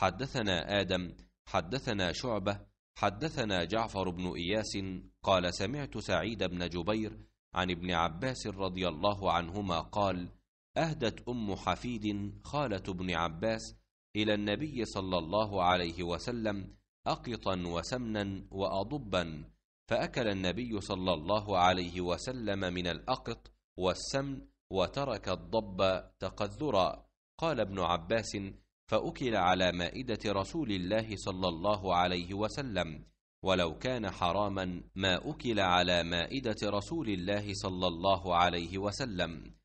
حدثنا آدم حدثنا شعبة حدثنا جعفر بن إياس قال سمعت سعيد بن جبير عن ابن عباس رضي الله عنهما قال أهدت أم حفيد خالة ابن عباس إلى النبي صلى الله عليه وسلم أقطا وسمنا وأضبا فأكل النبي صلى الله عليه وسلم من الأقط والسمن وترك الضب تقذرا قال ابن عباس فأكل على مائدة رسول الله صلى الله عليه وسلم ولو كان حراما ما أكل على مائدة رسول الله صلى الله عليه وسلم